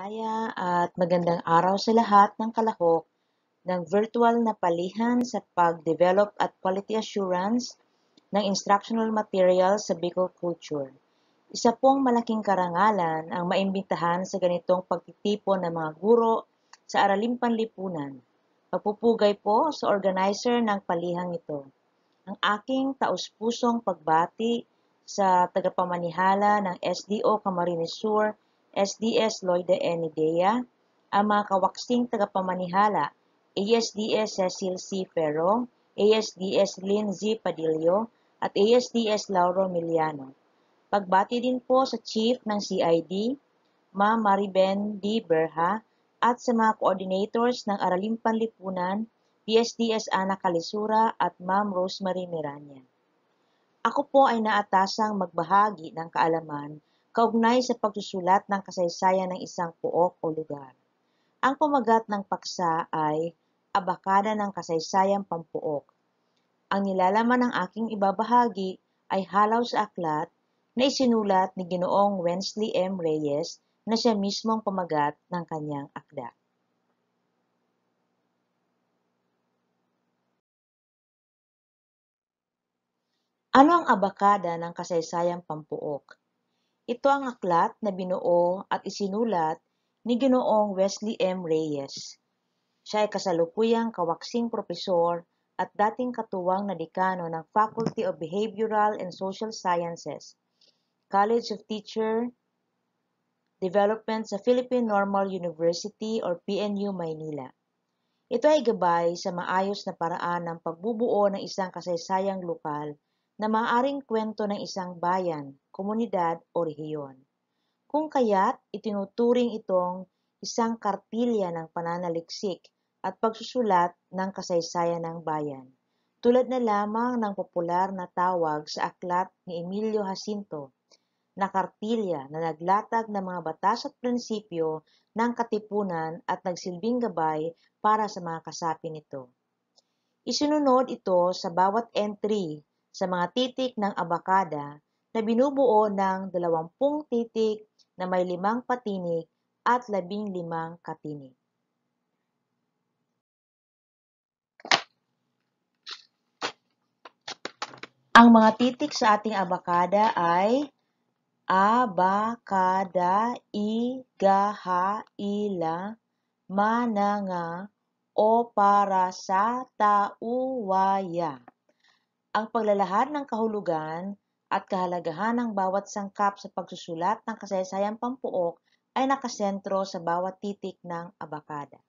Malaya at magandang araw sa lahat ng kalahok ng virtual na palihan sa pag-develop at quality assurance ng instructional material sa Bicol Culture. Isa pong malaking karangalan ang maimbitahan sa ganitong pagtitipon ng mga guro sa Araling Panlipunan. Papupugay po sa organizer ng palihang ito. Ang aking taus-pusong pagbati sa tagapamanihala ng SDO Camarines Sur SDS Lloyd de Dea, ang mga kawaksing tagapamanihala, ASDS Cecil C. Ferro, ASDS Lynn Z. Padillo, at ASDS Lauro Miliano. Pagbati din po sa Chief ng CID, Ma Mariben D. Berha, at sa mga coordinators ng Araling Panlipunan, PSDS Ana Kalisura at Ma'am Rosemary Miranya. Ako po ay naatasang magbahagi ng kaalaman kaugnay sa pagsusulat ng kasaysayan ng isang puok o lugar. Ang pamagat ng paksa ay Abakada ng Kasaysayang Pampuok. Ang nilalaman ng aking ibabahagi ay halaw sa aklat na isinulat ni Ginoong Wensley M. Reyes na siya mismong pamagat ng kanyang akda. Ano ang abakada ng kasaysayang pampuok? Ito ang aklat na binuo at isinulat ni Ginoong Wesley M. Reyes. Siya ay kasalukuyang kawaksing propesor at dating katuwang na dekano ng Faculty of Behavioral and Social Sciences, College of Teacher Development sa Philippine Normal University or PNU Maynila. Ito ay gabay sa maayos na paraan ng pagbubuo ng isang kasaysayang lokal na maaaring kwento ng isang bayan, komunidad o rehiyon. Kung kaya't itinuturing itong isang kartilya ng pananaliksik at pagsusulat ng kasaysayan ng bayan, tulad na lamang ng popular na tawag sa aklat ni Emilio Jacinto na kartilya na naglatag ng mga batas at prinsipyo ng katipunan at nagsilbing gabay para sa mga kasapi nito. Isinunod ito sa bawat entry sa mga titik ng abakada na binubuo ng 20 titik na may limang patinig at 15 limang katinig. Ang mga titik sa ating abakada ay a, ba, ka, da, i, ga, ha, i, la, ma, na, nga, o, para, sa, ta, u, wa, ya ang paglalahad ng kahulugan at kahalagahan ng bawat sangkap sa pagsusulat ng kasaysayang pampuok ay nakasentro sa bawat titik ng abakada.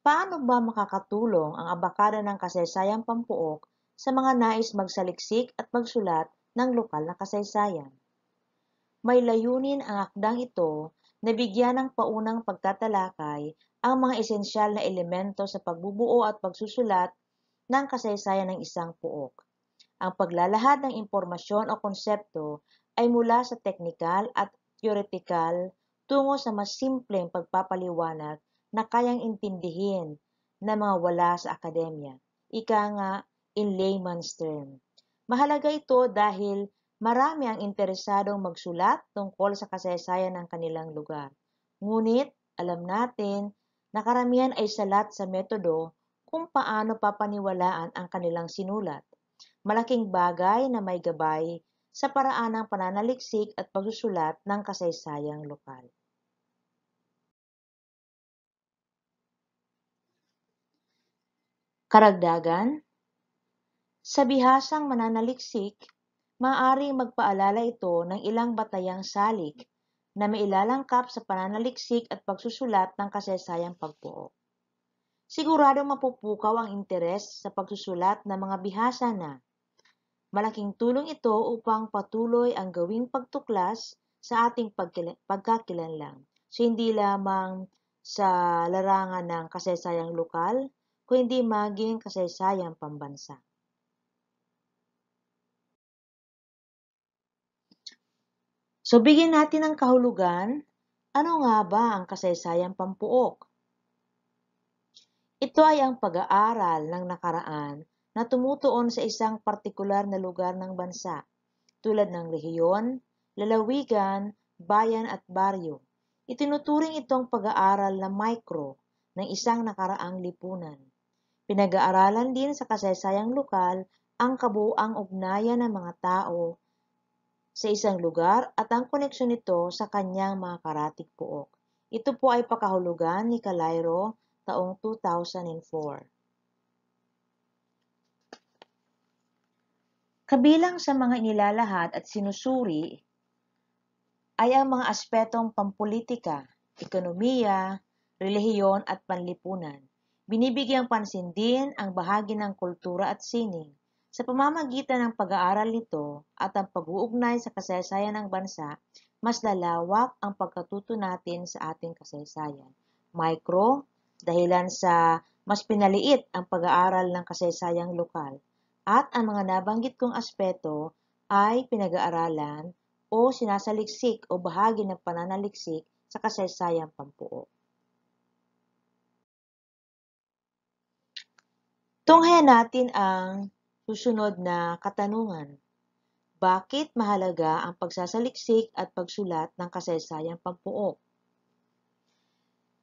Paano ba makakatulong ang abakada ng kasaysayang pampuok sa mga nais magsaliksik at magsulat ng lokal na kasaysayan? May layunin ang akdang ito na bigyan ng paunang pagtatalakay ang mga esensyal na elemento sa pagbubuo at pagsusulat ng kasaysayan ng isang puok. Ang paglalahad ng impormasyon o konsepto ay mula sa teknikal at teoretikal tungo sa mas simpleng pagpapaliwanag na kayang intindihin ng mga wala sa akademya. Ika nga, in layman's term. Mahalaga ito dahil marami ang interesadong magsulat tungkol sa kasaysayan ng kanilang lugar. Ngunit, alam natin na karamihan ay salat sa metodo kung paano papaniwalaan ang kanilang sinulat. Malaking bagay na may gabay sa paraan ng pananaliksik at pagsusulat ng kasaysayang lokal. Karagdagan, sa bihasang mananaliksik, maaari magpaalala ito ng ilang batayang salik na mailalangkap sa pananaliksik at pagsusulat ng kasaysayang pagpuo siguradong mapupukaw ang interes sa pagsusulat ng mga bihasa na. Malaking tulong ito upang patuloy ang gawing pagtuklas sa ating pagkakilanlang. So, hindi lamang sa larangan ng kasaysayang lokal, kundi maging kasaysayang pambansa. So, bigyan natin ng kahulugan, ano nga ba ang kasaysayang pampuok? Ito ay ang pag-aaral ng nakaraan na tumutuon sa isang partikular na lugar ng bansa, tulad ng rehiyon, lalawigan, bayan at baryo. Itinuturing itong pag-aaral na micro ng isang nakaraang lipunan. Pinag-aaralan din sa kasaysayang lokal ang kabuang ugnayan ng mga tao sa isang lugar at ang koneksyon nito sa kanyang mga karatig puok. Ito po ay pakahulugan ni Kalairo taong 2004. Kabilang sa mga inilalahat at sinusuri ay ang mga aspetong pampolitika, ekonomiya, relihiyon at panlipunan. Binibigyang pansin din ang bahagi ng kultura at sining sa pamamagitan ng pag-aaral nito at ang pag-uugnay sa kasaysayan ng bansa, mas lalawak ang pagkatuto natin sa ating kasaysayan. Micro, dahilan sa mas pinaliit ang pag-aaral ng kasaysayang lokal at ang mga nabanggit kong aspeto ay pinag-aaralan o sinasaliksik o bahagi ng pananaliksik sa kasaysayang pampuo. Tunghayan natin ang susunod na katanungan. Bakit mahalaga ang pagsasaliksik at pagsulat ng kasaysayang pampuo?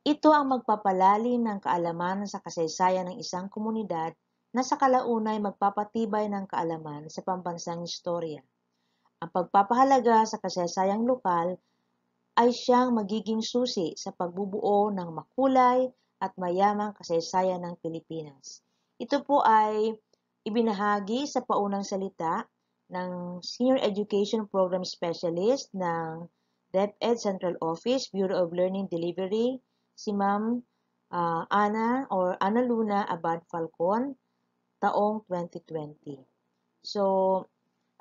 Ito ang magpapalalim ng kaalaman sa kasaysayan ng isang komunidad na sa kalaunay magpapatibay ng kaalaman sa pambansang istorya. Ang pagpapahalaga sa kasaysayang lokal ay siyang magiging susi sa pagbubuo ng makulay at mayamang kasaysayan ng Pilipinas. Ito po ay ibinahagi sa paunang salita ng Senior Education Program Specialist ng DepEd Central Office, Bureau of Learning Delivery, si Ma'am uh, Ana or Ana Luna Abad Falcon taong 2020. So,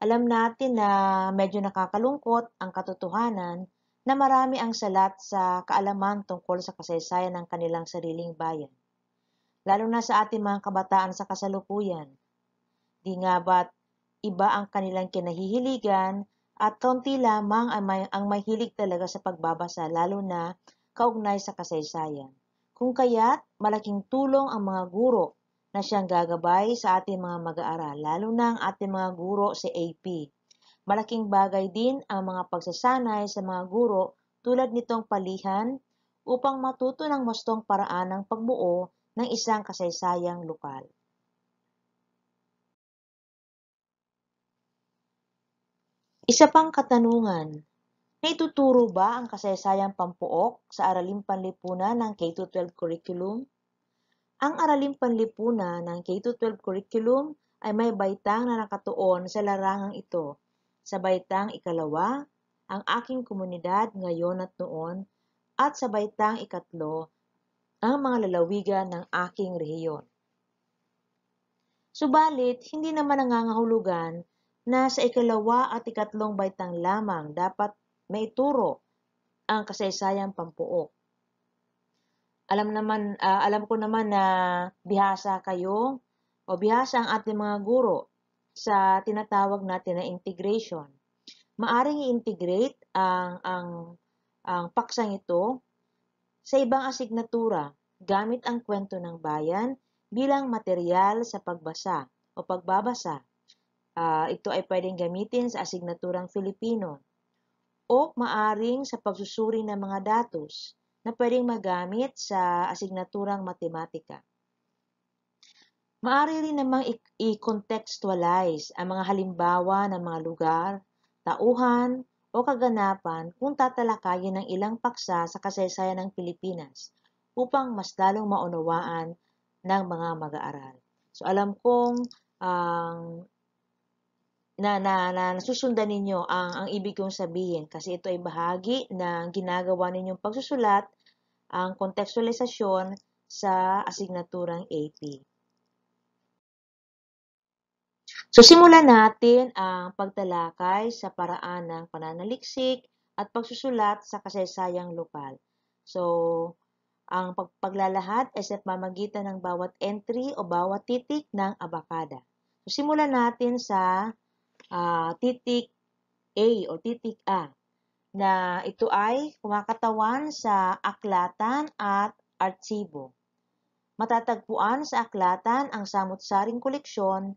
alam natin na medyo nakakalungkot ang katotohanan na marami ang salat sa kaalaman tungkol sa kasaysayan ng kanilang sariling bayan. Lalo na sa ating mga kabataan sa kasalukuyan. Di nga ba't iba ang kanilang kinahihiligan at konti lamang ang may, ang mahilig talaga sa pagbabasa lalo na kaugnay sa kasaysayan. Kung kaya't malaking tulong ang mga guro na siyang gagabay sa ating mga mag-aaral, lalo na ang ating mga guro sa AP. Malaking bagay din ang mga pagsasanay sa mga guro tulad nitong palihan upang matuto ng wastong paraan ng pagbuo ng isang kasaysayang lokal. Isa pang katanungan, Naituturo ba ang kasaysayang pampuok sa Araling Panlipunan ng K-12 Curriculum? Ang Araling Panlipunan ng K-12 Curriculum ay may baitang na nakatuon sa larangang ito. Sa baitang ikalawa, ang aking komunidad ngayon at noon, at sa baitang ikatlo, ang mga lalawigan ng aking rehiyon. Subalit, hindi naman nangangahulugan na sa ikalawa at ikatlong baitang lamang dapat may turo ang kasaysayang pampuok. Alam naman uh, alam ko naman na bihasa kayo o bihasa ang ating mga guro sa tinatawag natin na integration. Maaring i-integrate ang ang ang paksang ito sa ibang asignatura gamit ang kwento ng bayan bilang material sa pagbasa o pagbabasa. Uh, ito ay pwedeng gamitin sa asignaturang Filipino o maaring sa pagsusuri ng mga datos na pwedeng magamit sa asignaturang matematika. Maari rin namang i-contextualize ang mga halimbawa ng mga lugar, tauhan, o kaganapan kung tatalakayin ng ilang paksa sa kasaysayan ng Pilipinas upang mas lalong maunawaan ng mga mag-aaral. So alam kong ang um, na, na, na nasusundan ninyo ang, ang ibig kong sabihin kasi ito ay bahagi ng ginagawa ninyong pagsusulat ang kontekstualisasyon sa asignaturang AP. So, simulan natin ang pagtalakay sa paraan ng pananaliksik at pagsusulat sa kasaysayang lokal. So, ang pagpaglalahat ay sa pamagitan ng bawat entry o bawat titik ng abakada. So, simulan natin sa uh, titik A o titik A na ito ay kumakatawan sa aklatan at artsibo. Matatagpuan sa aklatan ang samot-saring koleksyon,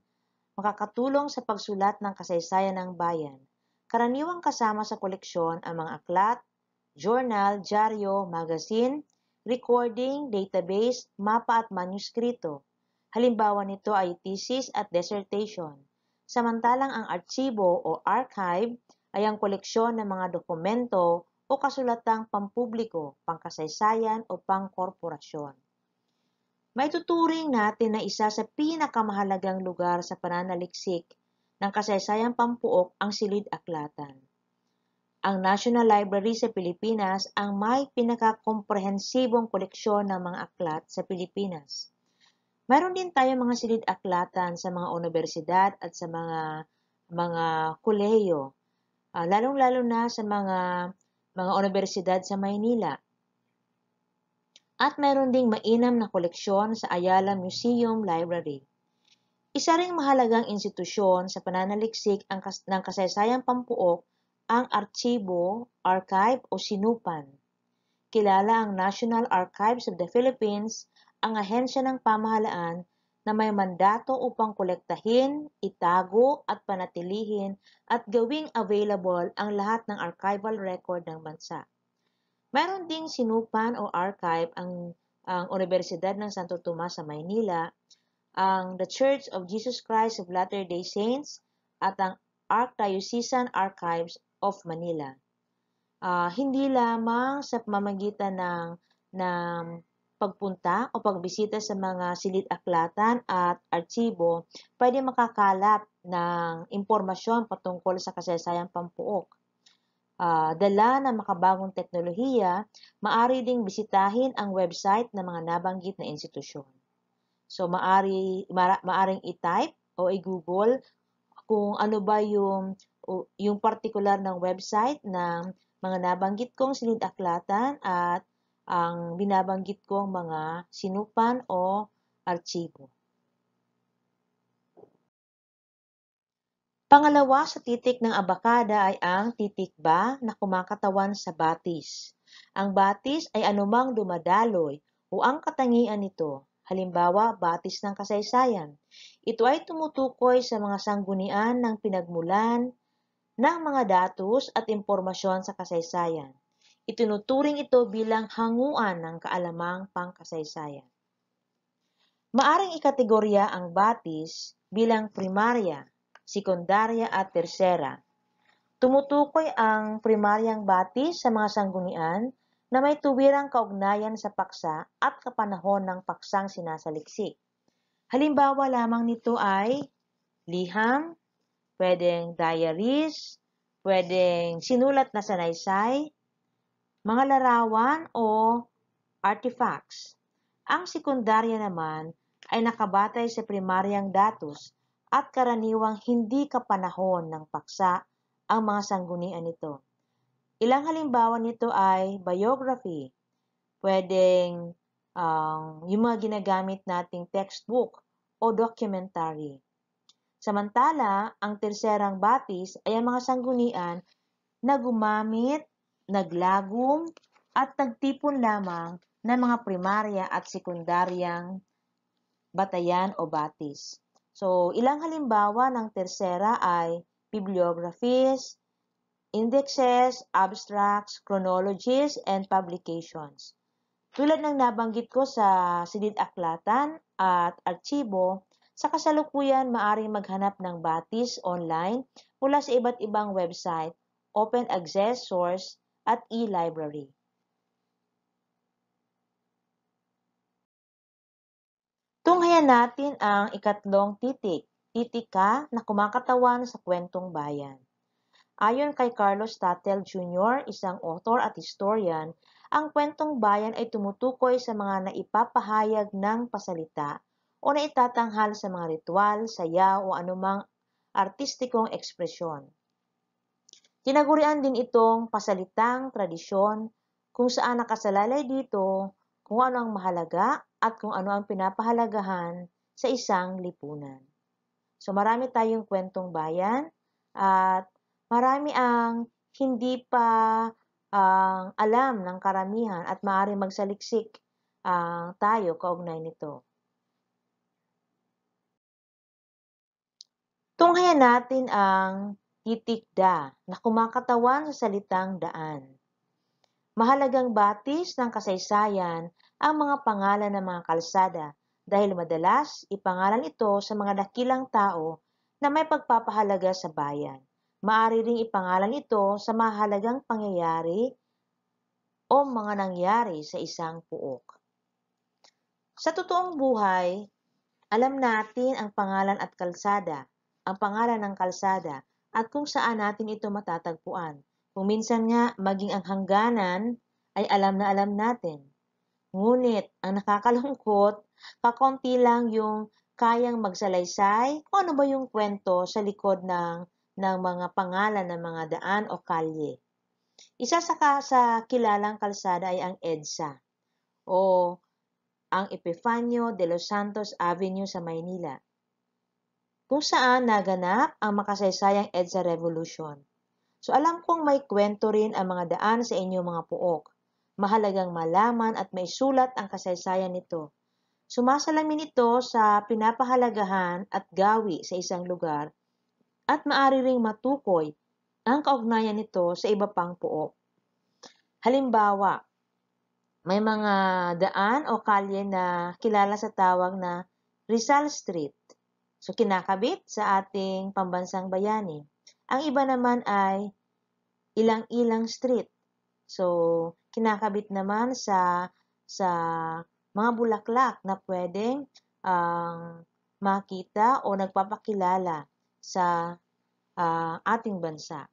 makakatulong sa pagsulat ng kasaysayan ng bayan. Karaniwang kasama sa koleksyon ang mga aklat, journal, dyaryo, magazine, recording, database, mapa at manuskrito. Halimbawa nito ay thesis at dissertation samantalang ang archibo o archive ay ang koleksyon ng mga dokumento o kasulatang pampubliko, pangkasaysayan o pangkorporasyon. Maituturing natin na isa sa pinakamahalagang lugar sa pananaliksik ng kasaysayang pampuok ang Silid Aklatan. Ang National Library sa Pilipinas ang may pinakakomprehensibong koleksyon ng mga aklat sa Pilipinas. Mayroon din tayo mga silid-aklatan sa mga universidad at sa mga mga kolehiyo, uh, lalong-lalo na sa mga mga universidad sa Maynila. At mayroon ding mainam na koleksyon sa Ayala Museum Library. Isa ring mahalagang institusyon sa pananaliksik ang kas- ng kasaysayang pampuok ang archibo, archive o sinupan. Kilala ang National Archives of the Philippines ang ahensya ng pamahalaan na may mandato upang kolektahin, itago at panatilihin at gawing available ang lahat ng archival record ng bansa. Mayroon ding sinupan o archive ang, ang Universidad ng Santo Tomas sa Maynila, ang The Church of Jesus Christ of Latter-day Saints at ang Archdiocesan Archives of Manila. Uh, hindi lamang sa pamamagitan ng ng pagpunta o pagbisita sa mga silid-aklatan at archibo, pwede makakalap ng impormasyon patungkol sa kasaysayang pampuok. Uh, dala ng makabagong teknolohiya, maari ding bisitahin ang website ng mga nabanggit na institusyon. So, maari, ma maaring i-type o i-google kung ano ba yung, yung particular ng website ng mga nabanggit kong silid-aklatan at ang binabanggit ko ang mga sinupan o archibo. Pangalawa sa titik ng abakada ay ang titik ba na kumakatawan sa batis. Ang batis ay anumang dumadaloy o ang katangian nito, halimbawa batis ng kasaysayan. Ito ay tumutukoy sa mga sanggunian ng pinagmulan ng mga datos at impormasyon sa kasaysayan. Itinuturing ito bilang hanguan ng kaalamang pangkasaysayan. Maaring ikategorya ang batis bilang primarya, sekundarya at tersera. Tumutukoy ang primaryang batis sa mga sanggunian na may tuwirang kaugnayan sa paksa at kapanahon ng paksang sinasaliksik. Halimbawa lamang nito ay liham, pwedeng diaries, pwedeng sinulat na sanaysay, mga larawan o artifacts. Ang sekundarya naman ay nakabatay sa primaryang datos at karaniwang hindi kapanahon ng paksa ang mga sanggunian nito. Ilang halimbawa nito ay biography, pwedeng um, yung mga ginagamit nating textbook o documentary. Samantala, ang terserang batis ay ang mga sanggunian na gumamit naglagom at tagtipon lamang ng mga primarya at sekundaryang batayan o batis. So, ilang halimbawa ng tersera ay bibliographies, indexes, abstracts, chronologies, and publications. Tulad ng nabanggit ko sa silid aklatan at archibo, sa kasalukuyan maaring maghanap ng batis online mula sa iba't ibang website, open access source, at e-library. Tunghayan natin ang ikatlong titik, titika na kumakatawan sa kwentong bayan. Ayon kay Carlos Tatel Jr., isang author at historian, ang kwentong bayan ay tumutukoy sa mga naipapahayag ng pasalita o naitatanghal sa mga ritual, sayaw o anumang artistikong ekspresyon. Tinagurian din itong pasalitang tradisyon kung saan nakasalalay dito kung ano ang mahalaga at kung ano ang pinapahalagahan sa isang lipunan. So marami tayong kwentong bayan at marami ang hindi pa ang uh, alam ng karamihan at maaaring magsaliksik ang uh, tayo kaugnay nito. Tunghayan natin ang titik na kumakatawan sa salitang daan. Mahalagang batis ng kasaysayan ang mga pangalan ng mga kalsada dahil madalas ipangalan ito sa mga dakilang tao na may pagpapahalaga sa bayan. Maari ring ipangalan ito sa mahalagang pangyayari o mga nangyari sa isang puok. Sa totoong buhay, alam natin ang pangalan at kalsada, ang pangalan ng kalsada, at kung saan natin ito matatagpuan. Kung minsan nga maging ang hangganan ay alam na alam natin. Ngunit ang nakakalungkot, kakonti lang yung kayang magsalaysay o ano ba yung kwento sa likod ng, ng mga pangalan ng mga daan o kalye. Isa sa, ka, sa kilalang kalsada ay ang EDSA o ang Epifanio de los Santos Avenue sa Maynila kung saan naganap ang makasaysayang EDSA Revolution. So alam kong may kwento rin ang mga daan sa inyong mga puok. Mahalagang malaman at may sulat ang kasaysayan nito. Sumasalamin ito sa pinapahalagahan at gawi sa isang lugar at maari ring matukoy ang kaugnayan nito sa iba pang puok. Halimbawa, may mga daan o kalye na kilala sa tawag na Rizal Street So, kinakabit sa ating pambansang bayani. Ang iba naman ay ilang-ilang street. So, kinakabit naman sa sa mga bulaklak na pwedeng ang uh, makita o nagpapakilala sa uh, ating bansa.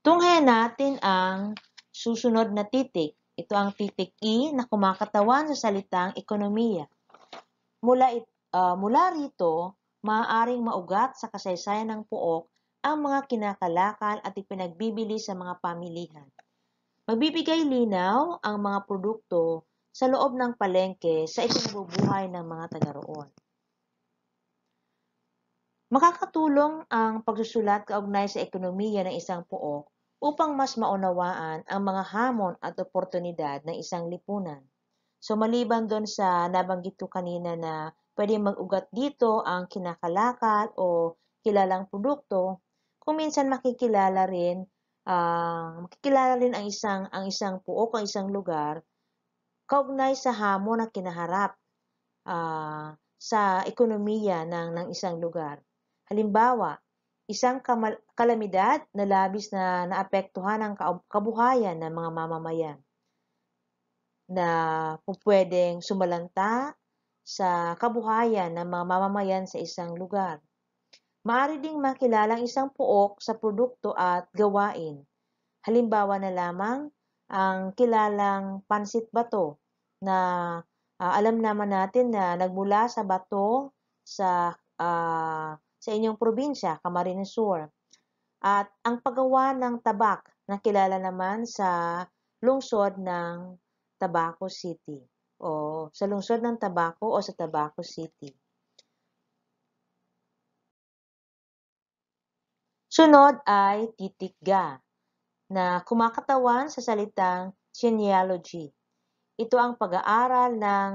Tunghe natin ang susunod na titik ito ang titik E na kumakatawan sa salitang ekonomiya. Mula, uh, mula rito, maaaring maugat sa kasaysayan ng puok ang mga kinakalakal at ipinagbibili sa mga pamilihan. Magbibigay linaw ang mga produkto sa loob ng palengke sa ipinabubuhay ng mga taga roon. Makakatulong ang pagsusulat kaugnay sa ekonomiya ng isang puok upang mas maunawaan ang mga hamon at oportunidad ng isang lipunan. So maliban doon sa nabanggit ko kanina na pwede mag-ugat dito ang kinakalakal o kilalang produkto, kung minsan makikilala rin uh, makikilala rin ang isang ang isang puok o isang lugar kaugnay sa hamon na kinaharap uh, sa ekonomiya ng ng isang lugar. Halimbawa, isang kamal- kalamidad na labis na naapektuhan ang kabuhayan ng mga mamamayan na pupwedeng sumalanta sa kabuhayan ng mga mamamayan sa isang lugar. Maaari ding makilalang isang puok sa produkto at gawain. Halimbawa na lamang ang kilalang pansit bato na uh, alam naman natin na nagmula sa bato sa uh, sa inyong probinsya, Camarines Sur. At ang paggawa ng tabak na kilala naman sa lungsod ng Tabaco City o sa lungsod ng Tabaco o sa Tabaco City. Sunod ay titikga na kumakatawan sa salitang genealogy. Ito ang pag-aaral ng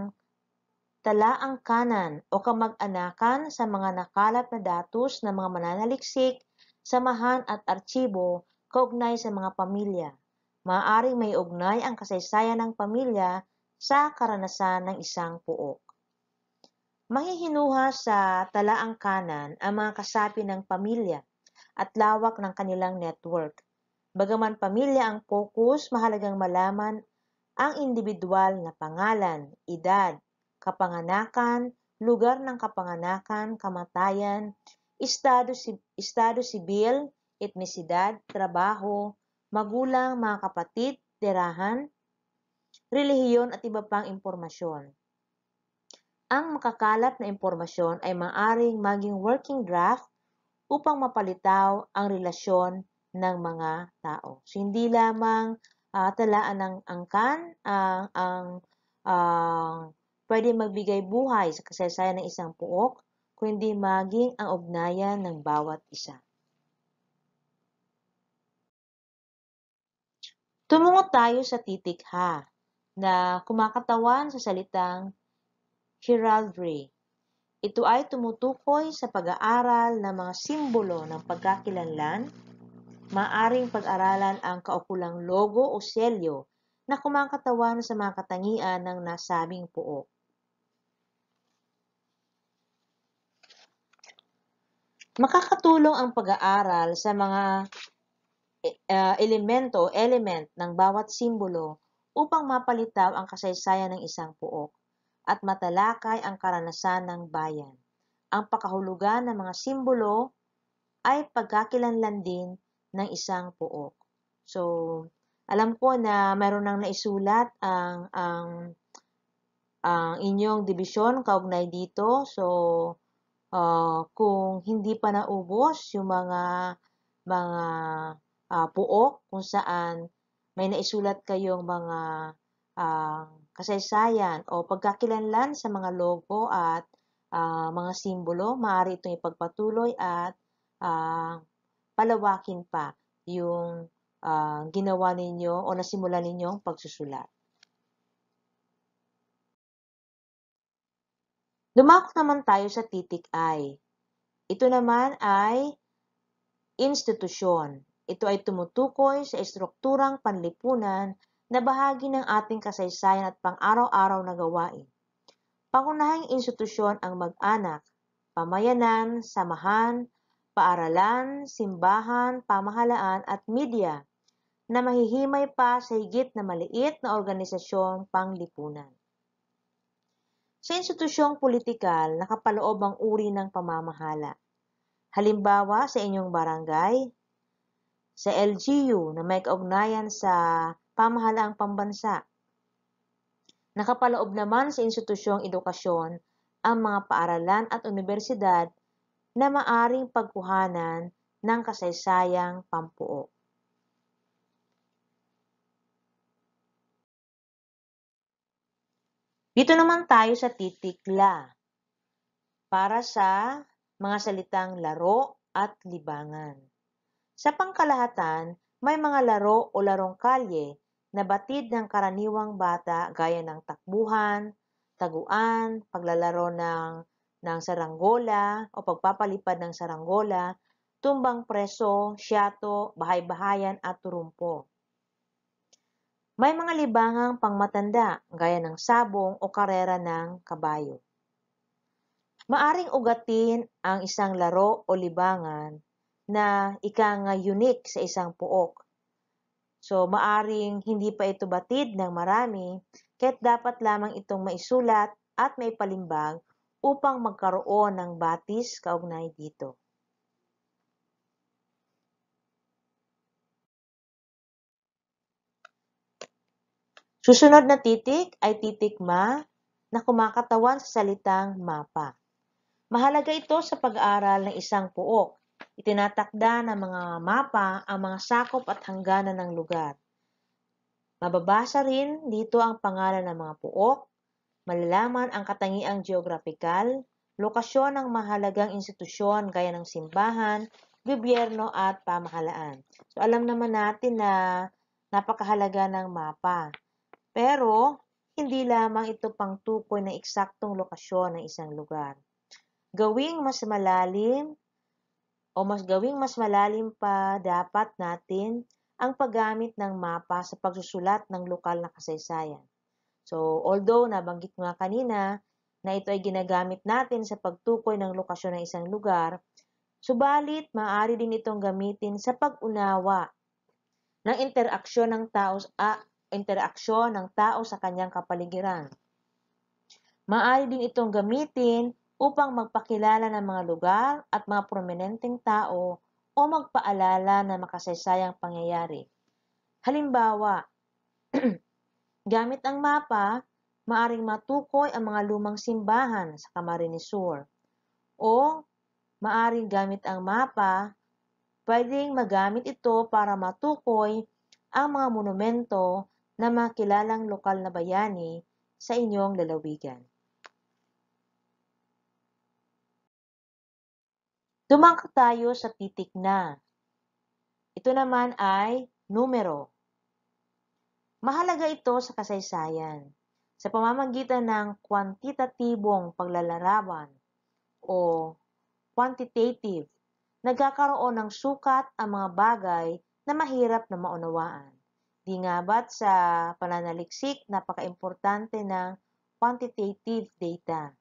tala ang kanan o kamag-anakan sa mga nakalap na datos ng mga mananaliksik, samahan at archibo kaugnay sa mga pamilya. Maaring may ugnay ang kasaysayan ng pamilya sa karanasan ng isang puok. Mahihinuha sa talaang kanan ang mga kasapi ng pamilya at lawak ng kanilang network. Bagaman pamilya ang focus, mahalagang malaman ang individual na pangalan, edad, kapanganakan, lugar ng kapanganakan, kamatayan, estado, estado sibil, etnisidad, trabaho, magulang, mga kapatid, tirahan, relihiyon at iba pang impormasyon. Ang makakalat na impormasyon ay maaring maging working draft upang mapalitaw ang relasyon ng mga tao. So, hindi lamang uh, talaan ng angkan, ah, ang, ang uh, pwede magbigay buhay sa kasaysayan ng isang puok, kundi maging ang ugnayan ng bawat isa. Tumungo tayo sa titik ha na kumakatawan sa salitang heraldry. Ito ay tumutukoy sa pag-aaral ng mga simbolo ng pagkakilanlan. Maaring pag-aralan ang kaukulang logo o selyo na kumakatawan sa mga katangian ng nasabing puok. Makakatulong ang pag-aaral sa mga uh, elemento, element ng bawat simbolo upang mapalitaw ang kasaysayan ng isang puok at matalakay ang karanasan ng bayan. Ang pakahulugan ng mga simbolo ay pagkakilanlan din ng isang puok. So, alam ko na mayroon nang naisulat ang ang ang inyong division kaugnay dito. So, uh, kung hindi pa naubos yung mga mga uh, puok kung saan may naisulat kayong mga uh, kasaysayan o pagkakilanlan sa mga logo at uh, mga simbolo, maaari itong ipagpatuloy at uh, palawakin pa yung uh, ginawa ninyo o nasimulan ninyong pagsusulat. Dumako naman tayo sa titik I. Ito naman ay institusyon. Ito ay tumutukoy sa estrukturang panlipunan na bahagi ng ating kasaysayan at pang-araw-araw na gawain. Pangunahing institusyon ang mag-anak, pamayanan, samahan, paaralan, simbahan, pamahalaan at media na mahihimay pa sa higit na maliit na organisasyon panglipunan. Sa institusyong politikal, nakapaloob ang uri ng pamamahala. Halimbawa, sa inyong barangay, sa LGU na may kaugnayan sa pamahalaang pambansa. Nakapaloob naman sa institusyong edukasyon ang mga paaralan at universidad na maaring pagkuhanan ng kasaysayang pampuo. Dito naman tayo sa titikla para sa mga salitang laro at libangan. Sa pangkalahatan, may mga laro o larong kalye na batid ng karaniwang bata gaya ng takbuhan, taguan, paglalaro ng, ng saranggola o pagpapalipad ng saranggola, tumbang preso, syato, bahay-bahayan at turumpo. May mga libangang pangmatanda gaya ng sabong o karera ng kabayo. Maaring ugatin ang isang laro o libangan na ika nga unique sa isang puok. So, maaring hindi pa ito batid ng marami, kaya't dapat lamang itong maisulat at may palimbag upang magkaroon ng batis kaugnay dito. Susunod na titik ay titik ma na kumakatawan sa salitang mapa. Mahalaga ito sa pag-aaral ng isang puok. Itinatakda ng mga mapa ang mga sakop at hangganan ng lugar. Mababasa rin dito ang pangalan ng mga puok, malalaman ang katangiang geographical, lokasyon ng mahalagang institusyon gaya ng simbahan, gobyerno at pamahalaan. So alam naman natin na napakahalaga ng mapa. Pero, hindi lamang ito pangtukoy na eksaktong lokasyon ng isang lugar. Gawing mas malalim o mas gawing mas malalim pa dapat natin ang paggamit ng mapa sa pagsusulat ng lokal na kasaysayan. So, although nabanggit nga kanina na ito ay ginagamit natin sa pagtukoy ng lokasyon ng isang lugar, subalit maaari din itong gamitin sa pag-unawa ng interaksyon ng tao, ah, interaksyon ng tao sa kanyang kapaligiran. Maaari din itong gamitin upang magpakilala ng mga lugar at mga prominenteng tao o magpaalala ng makasaysayang pangyayari. Halimbawa, gamit ang mapa, maaring matukoy ang mga lumang simbahan sa Camarines Sur. O maaring gamit ang mapa, pwedeng magamit ito para matukoy ang mga monumento na makilalang lokal na bayani sa inyong lalawigan. Dumangka tayo sa titik na. Ito naman ay numero. Mahalaga ito sa kasaysayan sa pamamagitan ng kwantitatibong paglalarawan o quantitative, nagkakaroon ng sukat ang mga bagay na mahirap na maunawaan. Di nga ba't sa pananaliksik, napaka-importante ng quantitative data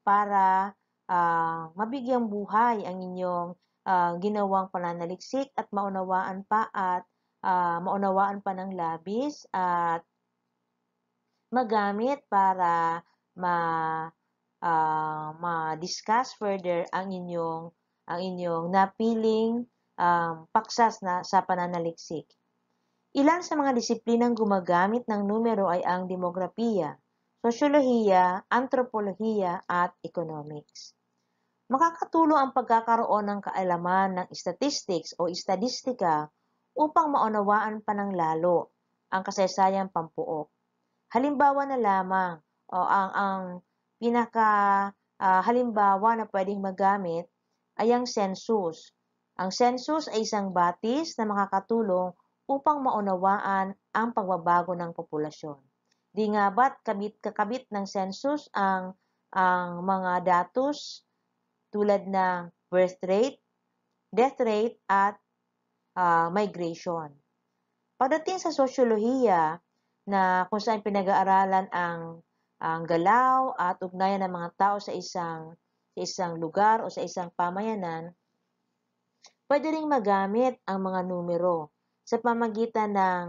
para uh, mabigyang buhay ang inyong uh, ginawang pananaliksik at maunawaan pa at uh, maunawaan pa ng labis at magamit para ma uh, ma-discuss further ang inyong ang inyong napiling um, paksas na sa pananaliksik. Ilan sa mga disiplinang gumagamit ng numero ay ang demografiya, sosyolohiya, antropolohiya, at economics. Makakatulong ang pagkakaroon ng kaalaman ng statistics o estadistika upang maunawaan pa ng lalo ang kasaysayang pampuok. Halimbawa na lamang o ang, ang pinaka uh, halimbawa na pwedeng magamit ay ang census. Ang census ay isang batis na makakatulong upang maunawaan ang pagbabago ng populasyon. Di nga ba't kabit-kakabit ng census ang, ang mga datos tulad ng birth rate, death rate, at uh, migration. Pagdating sa sosyolohiya na kung saan pinag-aaralan ang, ang galaw at ugnayan ng mga tao sa isang sa isang lugar o sa isang pamayanan, pwede ring magamit ang mga numero sa pamamagitan ng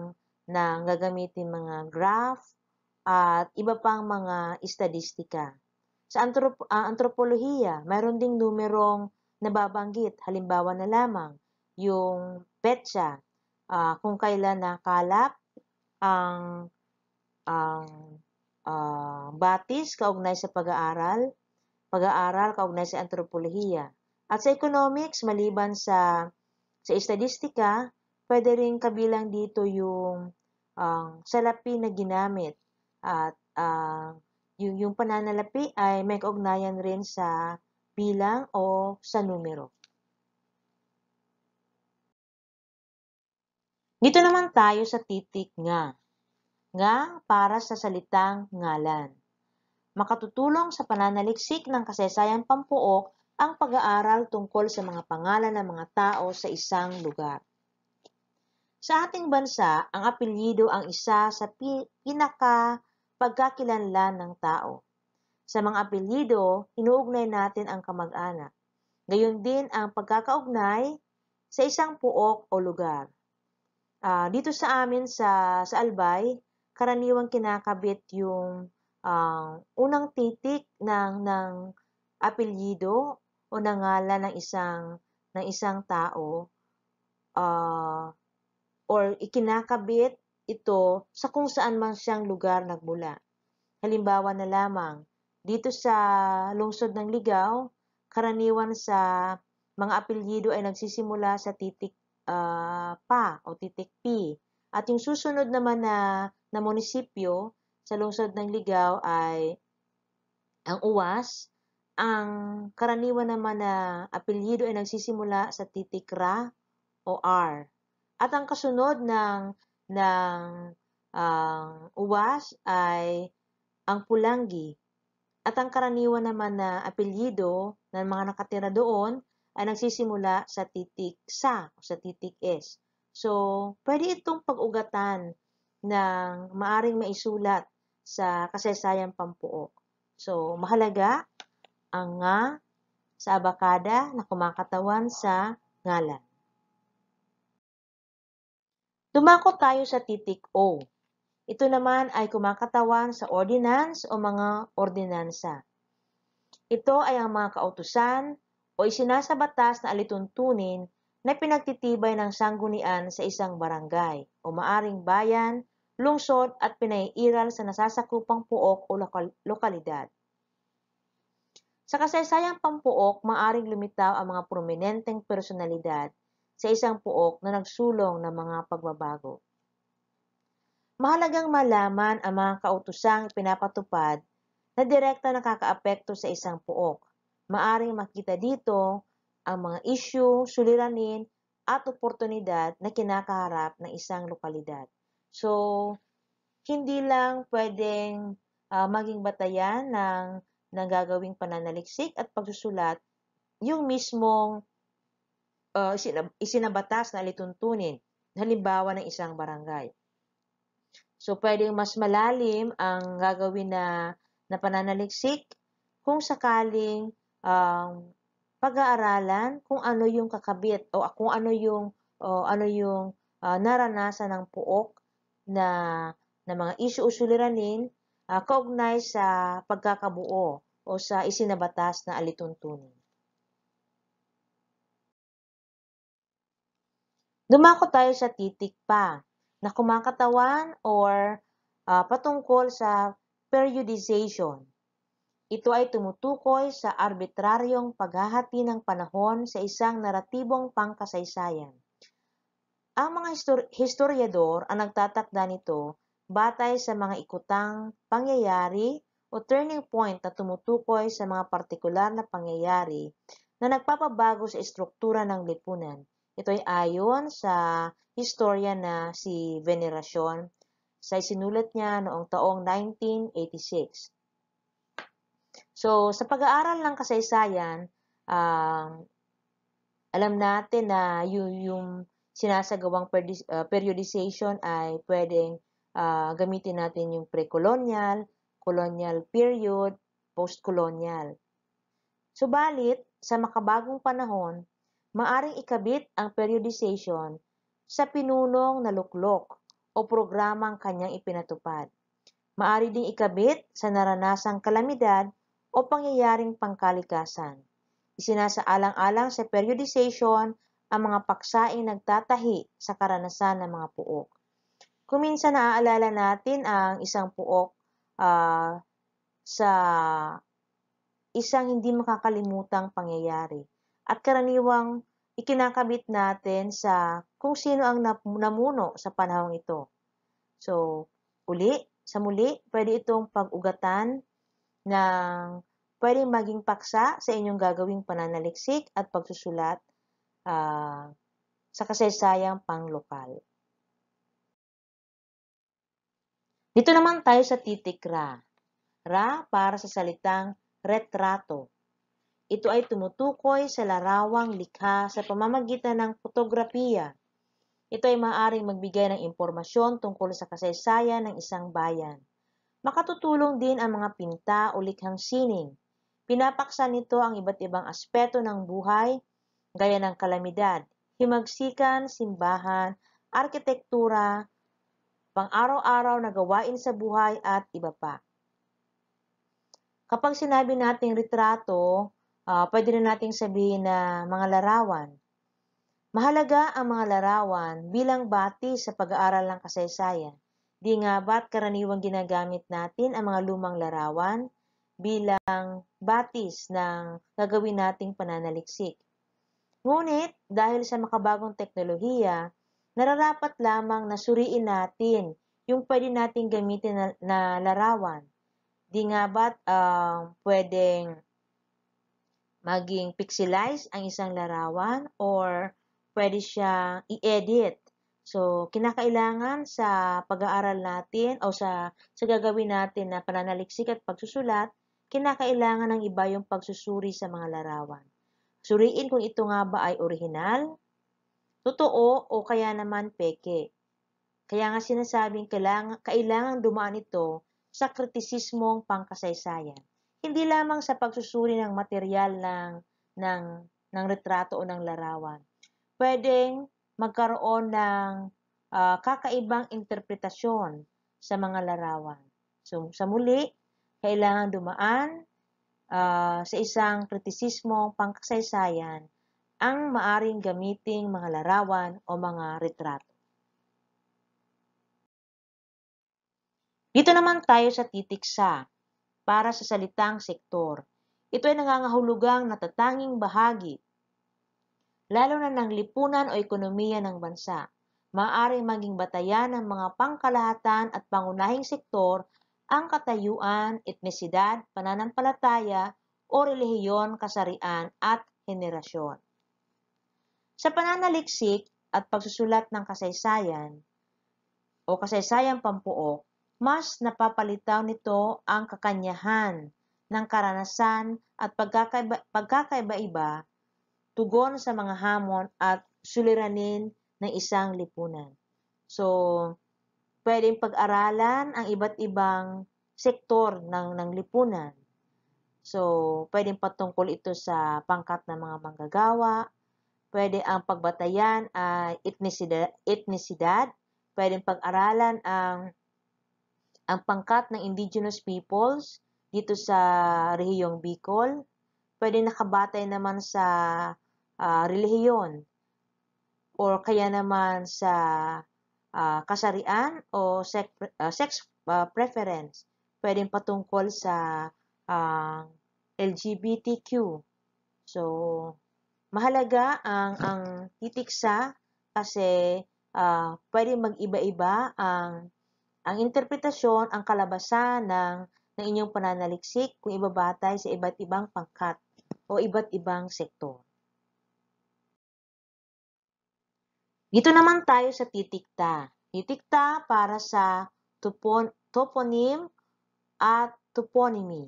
ng gagamitin mga graph at iba pang mga estadistika. Sa antrop uh, ah, antropolohiya, mayroon ding numerong nababanggit, halimbawa na lamang yung petsa, uh, kung kailan nakalap ang ang uh, batis kaugnay sa pag-aaral, pag-aaral kaugnay sa antropolohiya. At sa economics, maliban sa sa estadistika, Pwede rin kabilang dito yung um, salapi na ginamit at uh, yung, yung pananalapi ay may kaugnayan rin sa bilang o sa numero. Dito naman tayo sa titik nga. Nga para sa salitang ngalan. Makatutulong sa pananaliksik ng kasaysayan pampuok ang pag-aaral tungkol sa mga pangalan ng mga tao sa isang lugar. Sa ating bansa, ang apelyido ang isa sa pinaka pagkakilanlan ng tao. Sa mga apelyido, inuugnay natin ang kamag-anak. Gayon din ang pagkakaugnay sa isang puok o lugar. Uh, dito sa amin sa, sa Albay, karaniwang kinakabit yung uh, unang titik ng, ng apelyido o nangalan ng isang, ng isang tao uh, or ikinakabit ito sa kung saan man siyang lugar nagmula. Halimbawa na lamang, dito sa lungsod ng Ligaw, karaniwan sa mga apelyido ay nagsisimula sa titik uh, ah, pa o titik P. At yung susunod naman na, na munisipyo sa lungsod ng Ligaw ay ang uwas, ang karaniwan naman na apelyido ay nagsisimula sa titik ra o R. At ang kasunod ng, ng uh, uwas ay ang pulanggi. At ang karaniwan naman na apelyido ng mga nakatira doon ay nagsisimula sa titik sa o sa titik s. So, pwede itong pag-ugatan ng maaring maisulat sa kasaysayang pampuok. So, mahalaga ang nga sa abakada na kumakatawan sa ngalan. Dumako tayo sa titik O. Ito naman ay kumakatawan sa ordinance o mga ordinansa. Ito ay ang mga kautusan o isinasabatas na alituntunin na pinagtitibay ng sanggunian sa isang barangay o maaring bayan, lungsod at pinaiiral sa nasasakupang puok o lokal- lokalidad. Sa kasaysayang pampuok, maaring lumitaw ang mga prominenteng personalidad sa isang puok na nagsulong ng mga pagbabago. Mahalagang malaman ang mga kautusang ipinapatupad na direkta nakakaapekto sa isang puok. Maaring makita dito ang mga isyu, suliranin, at oportunidad na kinakaharap ng isang lokalidad. So, hindi lang pwedeng uh, maging batayan ng, ng gagawing pananaliksik at pagsusulat yung mismong uh, isinab isinabatas na lituntunin, halimbawa ng isang barangay. So, pwedeng mas malalim ang gagawin na, na pananaliksik kung sakaling um, pag-aaralan kung ano yung kakabit o kung ano yung o ano yung uh, naranasan ng puok na na mga isyu usuliranin uh, kaugnay sa pagkakabuo o sa isinabatas na alituntunin. Dumako tayo sa titik pa na kumakatawan or uh, patungkol sa periodization. Ito ay tumutukoy sa arbitraryong paghahati ng panahon sa isang naratibong pangkasaysayan. Ang mga histor- historiador ang nagtatakda nito batay sa mga ikutang pangyayari o turning point na tumutukoy sa mga partikular na pangyayari na nagpapabago sa estruktura ng lipunan ito ay ayon sa historia na si Veneracion sa isinulat niya noong taong 1986. So, sa pag-aaral ng kasaysayan, um, alam natin na yung, yung sinasagawang uh, periodization ay pwedeng uh, gamitin natin yung pre-colonial, colonial period, post-colonial. Subalit, sa makabagong panahon, maaring ikabit ang periodization sa pinunong naluklok o programang kanyang ipinatupad. Maari ding ikabit sa naranasang kalamidad o pangyayaring pangkalikasan. Isinasaalang-alang sa periodization ang mga paksaing nagtatahi sa karanasan ng mga puok. Kung minsan naaalala natin ang isang puok uh, sa isang hindi makakalimutang pangyayari. At karaniwang ikinakabit natin sa kung sino ang namuno sa panahong ito. So, uli, sa muli, pwede itong pag-ugatan ng pwede maging paksa sa inyong gagawing pananaliksik at pagsusulat uh, sa kasaysayang panglokal. Dito naman tayo sa titik ra. Ra para sa salitang retrato. Ito ay tumutukoy sa larawang likha sa pamamagitan ng fotografiya. Ito ay maaaring magbigay ng impormasyon tungkol sa kasaysayan ng isang bayan. Makatutulong din ang mga pinta o likhang sining. Pinapaksan nito ang iba't ibang aspeto ng buhay, gaya ng kalamidad, himagsikan, simbahan, arkitektura, pang-araw-araw na gawain sa buhay at iba pa. Kapag sinabi nating retrato, uh, pwede rin nating sabihin na mga larawan. Mahalaga ang mga larawan bilang bati sa pag-aaral ng kasaysayan. Di nga ba't karaniwang ginagamit natin ang mga lumang larawan bilang batis ng gagawin nating pananaliksik. Ngunit, dahil sa makabagong teknolohiya, nararapat lamang na suriin natin yung pwede nating gamitin na, na larawan. Di nga ba't uh, pwedeng maging pixelize ang isang larawan or pwede siyang i-edit. So, kinakailangan sa pag-aaral natin o sa, sa gagawin natin na pananaliksik at pagsusulat, kinakailangan ng iba yung pagsusuri sa mga larawan. Suriin kung ito nga ba ay orihinal, totoo o kaya naman peke. Kaya nga sinasabing kailangan, kailangan dumaan ito sa kritisismong pangkasaysayan hindi lamang sa pagsusuri ng material ng, ng, ng retrato o ng larawan. Pwedeng magkaroon ng uh, kakaibang interpretasyon sa mga larawan. So, sa muli, kailangan dumaan uh, sa isang kritisismo pangkasaysayan ang maaring gamiting mga larawan o mga retrato. Dito naman tayo sa titik sa para sa salitang sektor. Ito ay nangangahulugang natatanging bahagi, lalo na ng lipunan o ekonomiya ng bansa. Maaaring maging batayan ng mga pangkalahatan at pangunahing sektor ang katayuan, etnisidad, pananampalataya o relihiyon, kasarian at henerasyon. Sa pananaliksik at pagsusulat ng kasaysayan o kasaysayan pampuok, mas napapalitaw nito ang kakanyahan ng karanasan at pagkakaiba, pagkakaiba-iba tugon sa mga hamon at suliranin ng isang lipunan. So, pwedeng pag-aralan ang iba't ibang sektor ng, ng lipunan. So, pwedeng patungkol ito sa pangkat ng mga manggagawa, pwede ang pagbatayan ay uh, etnisidad, etnisidad, pwedeng pag-aralan ang ang pangkat ng indigenous peoples dito sa rehiyong Bicol, pwede nakabatay naman sa uh, relihiyon or kaya naman sa uh, kasarian o ah, sex, uh, sex uh, preference. Pwedeng patungkol sa uh, LGBTQ. So, mahalaga ang, ang titik kasi uh, pwede mag-iba-iba ang ang interpretasyon ang kalabasan ng, ng inyong pananaliksik kung ibabatay sa iba't ibang pangkat o iba't ibang sektor. Dito naman tayo sa titikta. Titikta para sa topon, toponym at toponymy.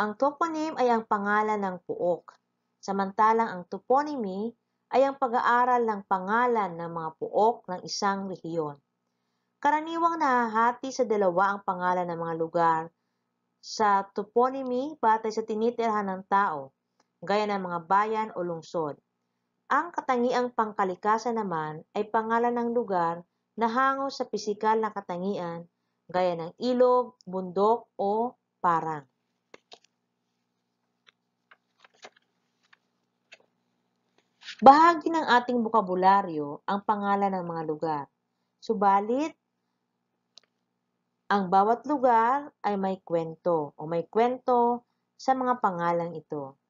Ang toponym ay ang pangalan ng puok, samantalang ang toponymy ay ang pag-aaral ng pangalan ng mga puok ng isang rehiyon. Karaniwang nahahati sa dalawa ang pangalan ng mga lugar sa toponymy batay sa tinitirhan ng tao, gaya ng mga bayan o lungsod. Ang katangiang pangkalikasan naman ay pangalan ng lugar na hango sa pisikal na katangian, gaya ng ilog, bundok o parang. Bahagi ng ating bukabularyo ang pangalan ng mga lugar. Subalit, ang bawat lugar ay may kwento o may kwento sa mga pangalang ito.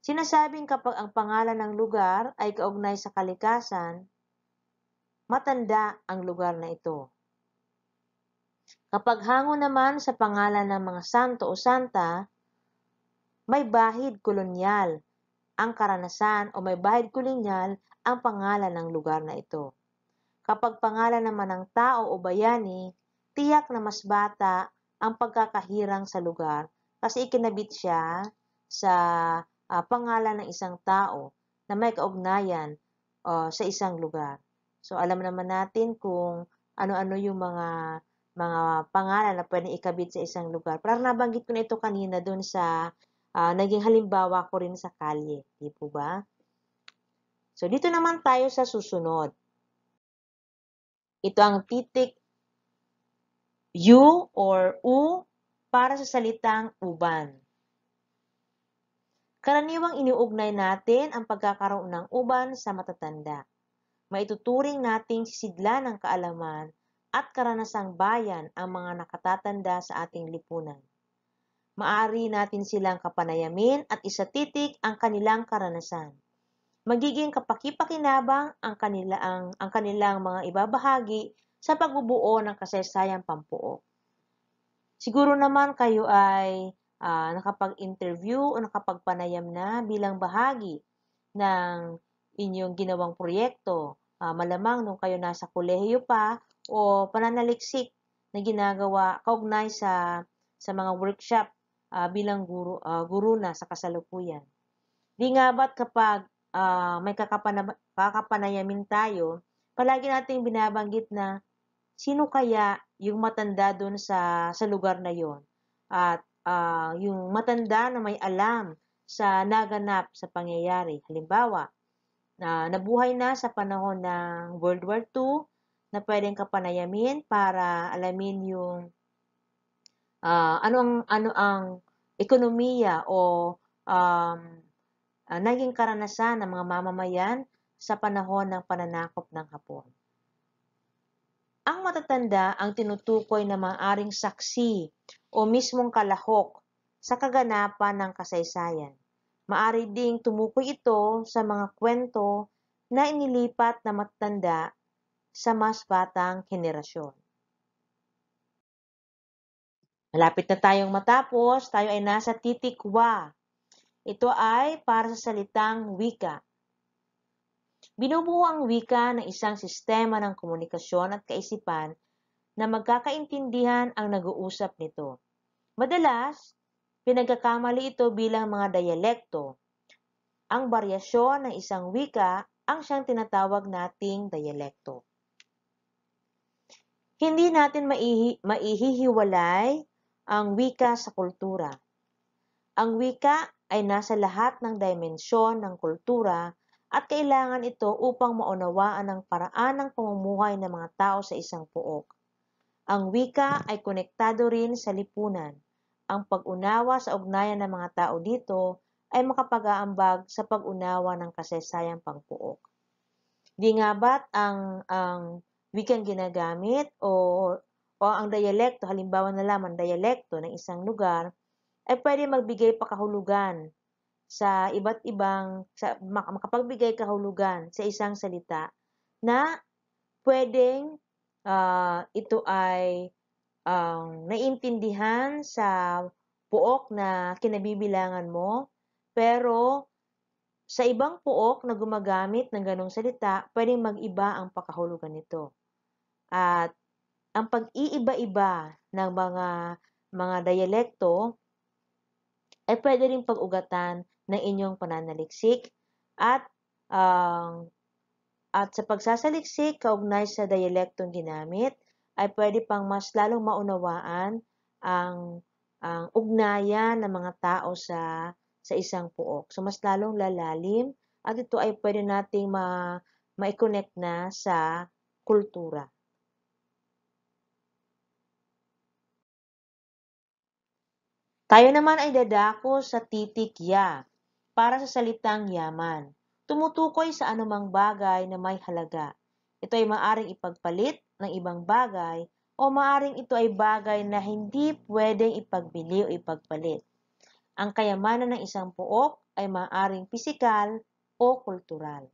Sinasabing kapag ang pangalan ng lugar ay kaugnay sa kalikasan, matanda ang lugar na ito. Kapag hango naman sa pangalan ng mga santo o santa, may bahid kolonyal ang karanasan o may bahid kolonyal ang pangalan ng lugar na ito. Kapag pangalan naman ng tao o bayani, tiyak na mas bata ang pagkakahirang sa lugar kasi ikinabit siya sa uh, pangalan ng isang tao na may kaugnayan uh, sa isang lugar. So alam naman natin kung ano-ano yung mga mga pangalan na pwedeng ikabit sa isang lugar. Parang nabanggit ko na ito kanina doon sa uh, naging halimbawa ko rin sa kalye, di po ba? So dito naman tayo sa susunod. Ito ang titik U or U para sa salitang uban. Karaniwang iniugnay natin ang pagkakaroon ng uban sa matatanda. Maituturing nating sisidla ng kaalaman at karanasang bayan ang mga nakatatanda sa ating lipunan. Maari natin silang kapanayamin at isatitik ang kanilang karanasan. Magiging kapakipakinabang ang, kanila, ang, ang kanilang mga ibabahagi sa pagbubuo ng kasaysayang pampuo. Siguro naman kayo ay uh, nakapag-interview o nakapagpanayam na bilang bahagi ng inyong ginawang proyekto. Uh, malamang nung kayo nasa kolehiyo pa o pananaliksik na ginagawa kaugnay sa sa mga workshop uh, bilang guru, uh, guru na sa kasalukuyan. Di nga ba't kapag uh, may kakapanayamin tayo, palagi nating binabanggit na sino kaya yung matanda doon sa, sa lugar na yon at uh, yung matanda na may alam sa naganap sa pangyayari. Halimbawa, na uh, nabuhay na sa panahon ng World War II na pwedeng kapanayamin para alamin yung uh, ano ang ano ang ekonomiya o um, uh, naging karanasan ng mga mamamayan sa panahon ng pananakop ng Hapon. Ang matatanda ang tinutukoy na maaring saksi o mismong kalahok sa kaganapan ng kasaysayan. Maari ding tumukoy ito sa mga kwento na inilipat na matatanda sa mas batang henerasyon. Malapit na tayong matapos, tayo ay nasa titik wa. Ito ay para sa salitang wika. Binubuo ang wika ng isang sistema ng komunikasyon at kaisipan na magkakaintindihan ang nag-uusap nito. Madalas, pinagkakamali ito bilang mga dayalekto. Ang baryasyon ng isang wika ang siyang tinatawag nating dayalekto. Hindi natin maihi, maihihiwalay ang wika sa kultura. Ang wika ay nasa lahat ng dimensyon ng kultura at kailangan ito upang maunawaan ang paraan ng pamumuhay ng mga tao sa isang puok. Ang wika ay konektado rin sa lipunan. Ang pag-unawa sa ugnayan ng mga tao dito ay makapag-aambag sa pag-unawa ng kasaysayang pangpuok. Di nga ba't ang, ang wikang ginagamit o, o ang dialekto, halimbawa na lamang dialekto ng isang lugar, ay pwede magbigay pakahulugan sa iba't ibang, sa, makapagbigay kahulugan sa isang salita na pwedeng uh, ito ay um, naiintindihan sa puok na kinabibilangan mo, pero sa ibang puok na gumagamit ng ganong salita, pwedeng mag-iba ang pakahulugan nito. At ang pag-iiba-iba ng mga mga dialekto ay pwede rin pag-ugatan ng inyong pananaliksik at ang at sa pagsasaliksik kaugnay sa dialektong ginamit ay pwede pang mas lalong maunawaan ang ang ugnayan ng mga tao sa sa isang puok. So mas lalong lalalim at ito ay pwede nating ma ma-connect na sa kultura. Tayo naman ay dadako sa titik ya para sa salitang yaman. Tumutukoy sa anumang bagay na may halaga. Ito ay maaring ipagpalit ng ibang bagay o maaring ito ay bagay na hindi pwedeng ipagbili o ipagpalit. Ang kayamanan ng isang pook ay maaring pisikal o kultural.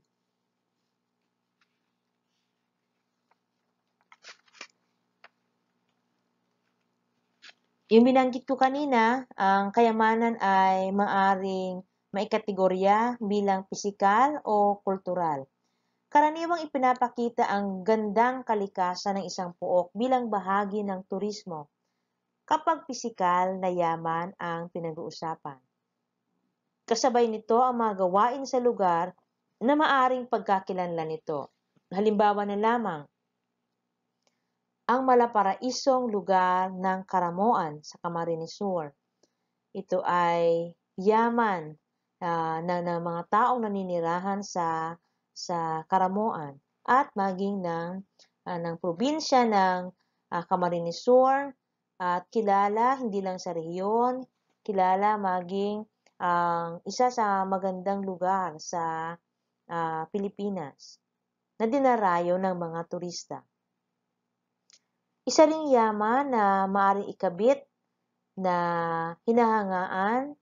Yung binanggit ko kanina, ang kayamanan ay maaring may kategorya bilang pisikal o kultural. Karaniwang ipinapakita ang gandang kalikasan ng isang puok bilang bahagi ng turismo kapag pisikal na yaman ang pinag-uusapan. Kasabay nito ang mga gawain sa lugar na maaring pagkakilanlan nito. Halimbawa na lamang, ang malaparaisong lugar ng Karamoan sa Camarines Sur. Ito ay yaman uh, na, na mga taong naninirahan sa sa Karamuan at maging ng uh, ng probinsya ng uh, ah, Camarines Sur at kilala hindi lang sa rehiyon, kilala maging ang uh, isa sa magandang lugar sa uh, Pilipinas na dinarayo ng mga turista. Isa ring yaman na maaaring ikabit na hinahangaan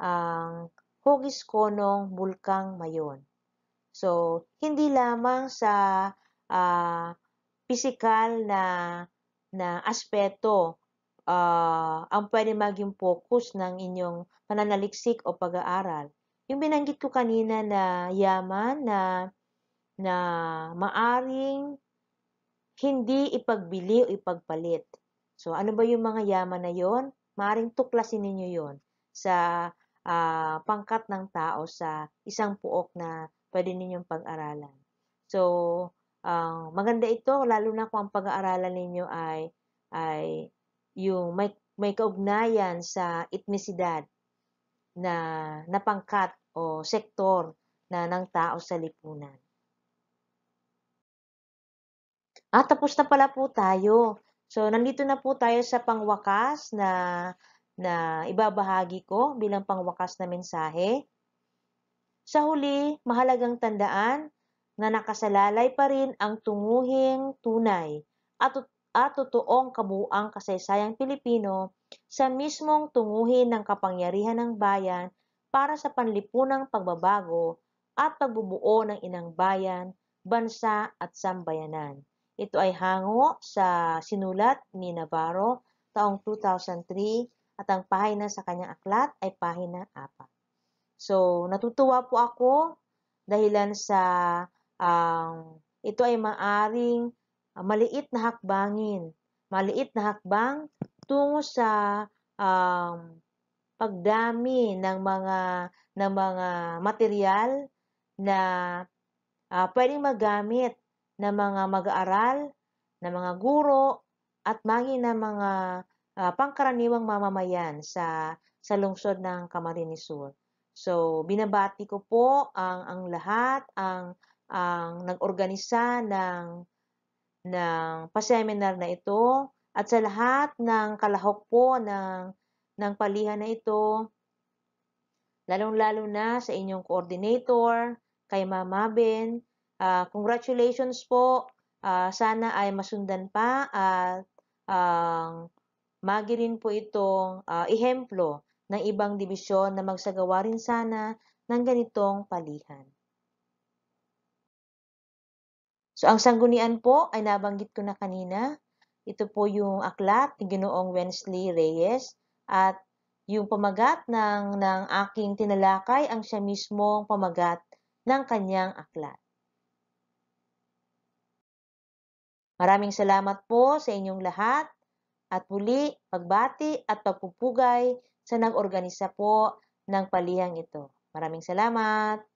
ang uh, hugis ko nung bulkang mayon. So, hindi lamang sa uh, ah, physical na na aspeto uh, ang pwede maging focus ng inyong pananaliksik o pag-aaral. Yung binanggit ko kanina na yaman na na maaring hindi ipagbili o ipagpalit. So, ano ba yung mga yaman na yon? Maaring tuklasin ninyo yon sa uh, pangkat ng tao sa isang puok na pwede ninyong pag-aralan. So, uh, maganda ito, lalo na kung ang pag-aaralan ninyo ay, ay yung may, may kaugnayan sa etnisidad na, na pangkat o sektor na ng tao sa lipunan. At ah, tapos na pala po tayo. So, nandito na po tayo sa pangwakas na na ibabahagi ko bilang pangwakas na mensahe. Sa huli, mahalagang tandaan na nakasalalay pa rin ang tunguhing tunay at, at totoong kabuang kasaysayang Pilipino sa mismong tunguhin ng kapangyarihan ng bayan para sa panlipunang pagbabago at pagbubuo ng inang bayan, bansa at sambayanan. Ito ay hango sa sinulat ni Navarro taong 2003 at ang pahina sa kanyang aklat ay pahina 4. So, natutuwa po ako dahilan sa um, ito ay maaring uh, maliit na hakbangin, maliit na hakbang tungo sa um, pagdami ng mga ng mga material na uh, pwedeng magamit ng mga mag-aaral, ng mga guro at maging ng mga uh, pangkaraniwang mamamayan sa sa lungsod ng Camarines Sur. So, binabati ko po ang ang lahat ang ang nag-organisa ng ng pa-seminar na ito at sa lahat ng kalahok po ng ng palihan na ito lalong-lalo na sa inyong coordinator kay Ma'am Mabin. Uh, congratulations po. Uh, sana ay masundan pa at ang uh, Magi rin po itong uh, ah, ehemplo ng ibang dibisyon na magsagawa rin sana ng ganitong palihan. So, ang sanggunian po ay nabanggit ko na kanina. Ito po yung aklat ni Ginoong Wensley Reyes at yung pamagat ng, ng aking tinalakay ang siya mismo ang pamagat ng kanyang aklat. Maraming salamat po sa inyong lahat at muli pagbati at pagpupugay sa nag-organisa po ng palihang ito. Maraming salamat!